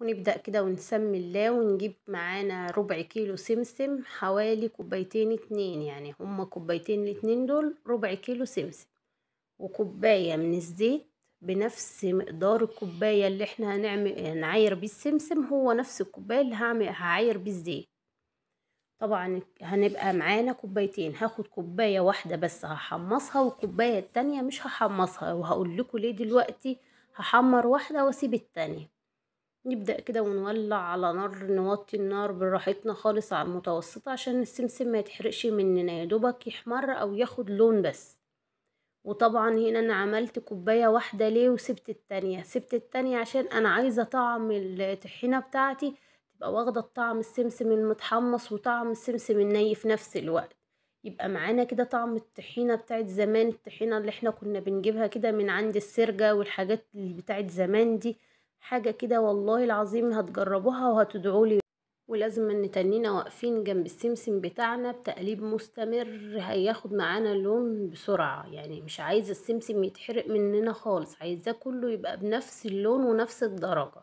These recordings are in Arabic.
ونبدأ كده ونسمي الله ونجيب معانا ربع كيلو سمسم حوالي كوبايتين اتنين يعني هما كوبايتين الاتنين دول ربع كيلو سمسم وكوباية من الزيت بنفس مقدار الكوباية اللي احنا هنعمل هنعير بيه السمسم هو نفس الكوباية اللي هعمل هعاير بيه الزيت طبعا هنبقى معانا كوبايتين هاخد كوباية واحدة بس هحمصها والكوباية التانية مش هحمصها وهقول لكم ليه دلوقتي هحمر واحدة واسيب التانية نبدأ كده ونولع على نار نوطي النار براحتنا خالص على المتوسطة عشان السمسم ما يتحرقش مننا يا دوبك يحمر او ياخد لون بس وطبعا هنا انا عملت كوباية واحدة ليه وسبت التانية سبت التانية عشان انا عايزة طعم الطحينة بتاعتي تبقى واخدة طعم السمسم المتحمص وطعم السمسم الني في نفس الوقت يبقى معانا كده طعم الطحينة بتاعت زمان الطحينة اللي احنا كنا بنجيبها كده من عند السرجة والحاجات بتاعت زمان دي حاجة كده والله العظيم هتجربوها وهتدعولي ولازم ان تنينا واقفين جنب السمسم بتاعنا بتقليب مستمر هياخد معانا اللون بسرعة يعني مش عايزة السمسم يتحرق مننا خالص عايزاه كله يبقى بنفس اللون ونفس الدرجة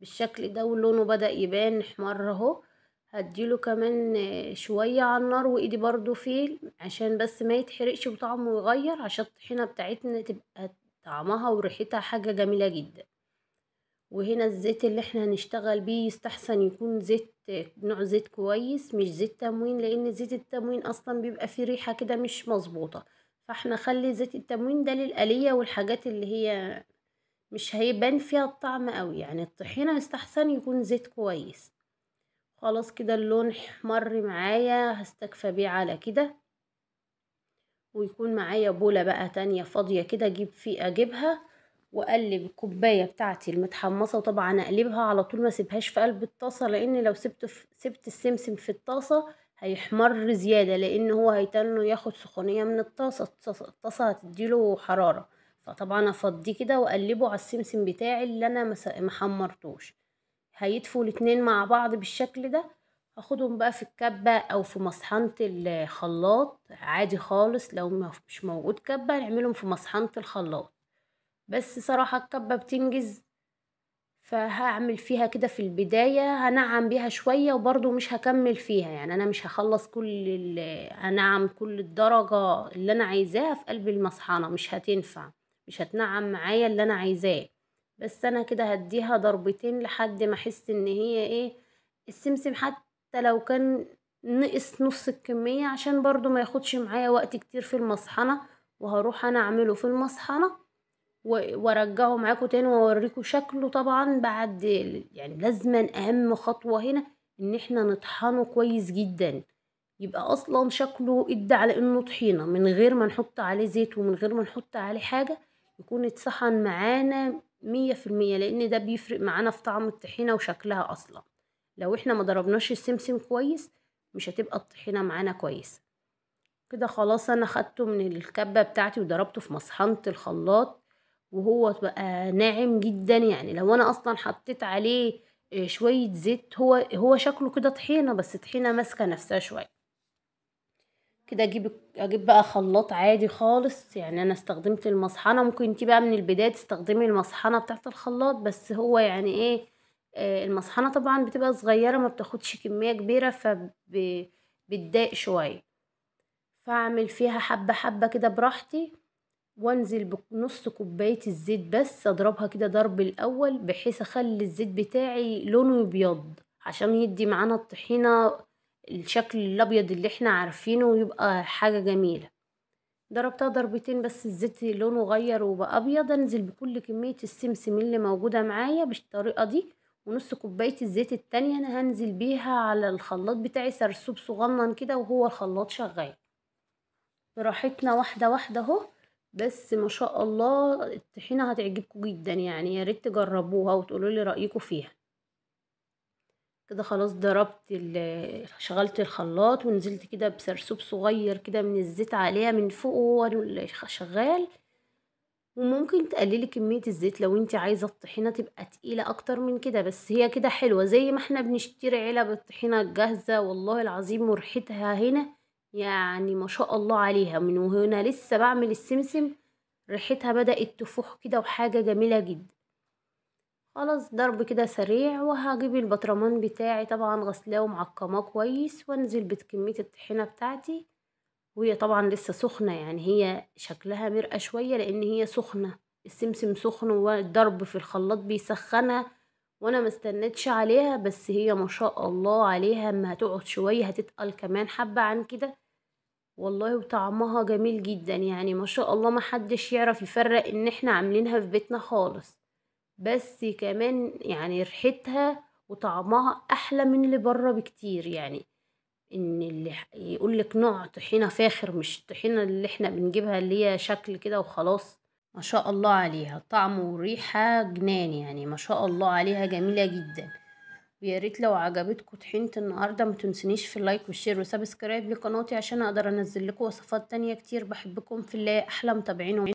بالشكل ده ولونه بدأ يبان احمر اهو هديله كمان شوية على النار وايدي برده فيل عشان بس ما يتحرقش وطعمه يغير عشان الطحينة بتاعتنا تبقى طعمها وريحتها حاجة جميلة جدا وهنا الزيت اللي احنا هنشتغل بيه يستحسن يكون زيت نوع زيت كويس مش زيت تموين لان زيت التموين اصلا بيبقى فيه ريحة كده مش مظبوطة فاحنا خلي زيت التموين ده للآلية والحاجات اللي هي مش هيبان فيها الطعم قوي يعني الطحينة يستحسن يكون زيت كويس خلاص كده اللون حمر معايا هستكفى بيه على كده ويكون معايا بولة بقى تانية فاضية كده اجيب فيه اجيبها واقلب الكوبايه بتاعتي المتحمصه وطبعا اقلبها على طول ما اسيبهاش في قلب الطاسه لان لو سبت سبت السمسم في الطاسه هيحمر زياده لان هو هيتنه ياخد سخونيه من الطاسه الطاسه هتديله حراره فطبعا افضيه كده واقلبه على السمسم بتاعي اللي انا محمرتوش هيدفوا الاتنين مع بعض بالشكل ده هاخدهم بقى في الكبة او في مصحنة الخلاط عادي خالص لو مش موجود كبة نعملهم في مصحنة الخلاط بس صراحة الكبة بتنجز فهعمل فيها كده في البداية هنعم بيها شوية وبرضو مش هكمل فيها يعني أنا مش هخلص كل هنعم كل الدرجة اللي أنا عايزاها في قلب المصحنة مش هتنفع مش هتنعم معايا اللي أنا عايزاه بس أنا كده هديها ضربتين لحد ما أحس إن هي إيه السمسم حتى لو كان نقص نص الكمية عشان برضو ما ياخدش معايا وقت كتير في المصحنة وهروح أنا أعمله في المصحنة وارجعه معاكم تاني واوريكم شكله طبعا بعد يعني لازما اهم خطوه هنا ان احنا نطحنه كويس جدا يبقى اصلا شكله ادى على انه طحينه من غير ما نحط عليه زيت ومن غير ما نحط عليه حاجه يكون اتصحن معانا مية في المية لان ده بيفرق معانا في طعم الطحينه وشكلها اصلا لو احنا ما ضربناش السمسم كويس مش هتبقى الطحينه معانا كويسه كده خلاص انا خدته من الكبه بتاعتي وضربته في مصحنه الخلاط وهو بقى ناعم جدا يعني لو انا اصلا حطيت عليه آه، شوية زيت هو هو شكله كده طحينة بس طحينة ماسكة نفسها شوية كده اجيب اجيب بقى خلاط عادي خالص يعني انا استخدمت المصحنة ممكن انتي بقى من البداية تستخدمي المصحنة بتاعت الخلاط بس هو يعني ايه آه، المصحنة طبعا بتبقى صغيرة ما بتاخدش كمية كبيرة فبتضايق شوية فاعمل فيها حبة حبة كده براحتي وانزل بنص كوباية الزيت بس اضربها كده ضرب الاول بحيث اخلي الزيت بتاعي لونه يبيض عشان يدي معانا الطحينة الشكل الابيض اللي احنا عارفينه ويبقى حاجة جميلة ضربتها ضربتين بس الزيت لونه غير وبقى ابيض انزل بكل كمية السمسم اللي موجودة معايا بالطريقة دي ونص كوباية الزيت التانية انا هنزل بيها على الخلاط بتاعي سرسوب صغنن كده وهو الخلاط شغال براحتنا واحدة واحدة اهو بس ما شاء الله الطحينة هتعجبكم جدا يعني يا ريت تجربوها وتقولوا لي رأيكم فيها كده خلاص ضربت شغلت الخلاط ونزلت كده بسرسوب صغير كده من الزيت عليها من فوق وهو شغال وممكن تقللي كمية الزيت لو انت عايزة الطحينة تبقى تقيلة اكتر من كده بس هي كده حلوة زي ما احنا بنشتري علب الطحينة الجاهزة والله العظيم وريحتها هنا يعني ما شاء الله عليها من وهنا لسه بعمل السمسم ريحتها بدأت تفوح كده وحاجة جميلة جدا خلاص ضرب كده سريع وهجيب البطرمان بتاعي طبعا غسلاه ومعقماه كويس وانزل بكمية الطحينة بتاعتي وهي طبعا لسه سخنة يعني هي شكلها مرقة شوية لأن هي سخنة السمسم سخن والضرب في الخلاط بيسخنها وانا مستنتش عليها بس هي ما شاء الله عليها اما هتقعد شويه هتتقل كمان حبه عن كده والله وطعمها جميل جدا يعني ما شاء الله ما حدش يعرف يفرق ان احنا عاملينها في بيتنا خالص بس كمان يعني ريحتها وطعمها احلى من اللي بره بكتير يعني ان اللي يقول لك نوع طحينه فاخر مش الطحينه اللي احنا بنجيبها اللي هي شكل كده وخلاص ما شاء الله عليها طعم وريحه جنان يعني ما شاء الله عليها جميله جدا ويا ريت لو عجبتكم طحينه النهارده ما تنسنيش في اللايك والشير وسبسكرايب لقناتي عشان اقدر انزل لكم وصفات تانية كتير بحبكم في الله احلى متابعين